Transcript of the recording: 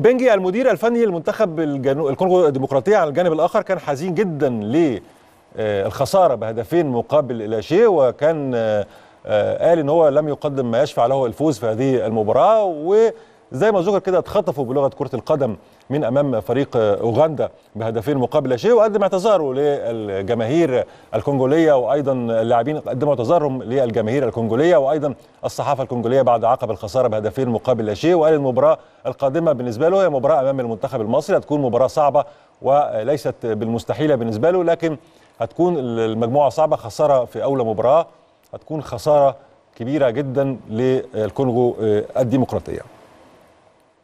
بنجي المدير الفني للمنتخب الجنو... الكونغو الديمقراطية على الجانب الآخر كان حزين جدا للخسارة آه، بهدفين مقابل لا شيء وكان آه، آه، قال إن هو لم يقدم ما يشفع له الفوز في هذه المباراة و زي ما ذكر كده اتخطفوا بلغه كره القدم من امام فريق اوغندا بهدفين مقابل لا شيء وقدم اعتذاره للجماهير الكونغوليه وايضا اللاعبين قدموا اعتذارهم للجماهير الكونغوليه وايضا الصحافه الكونغوليه بعد عقب الخساره بهدفين مقابل لا شيء وقال المباراه القادمه بالنسبه له هي مباراه امام المنتخب المصري هتكون مباراه صعبه وليست بالمستحيله بالنسبه له لكن هتكون المجموعه صعبه خساره في اولى مباراه هتكون خساره كبيره جدا للكونغو الديمقراطيه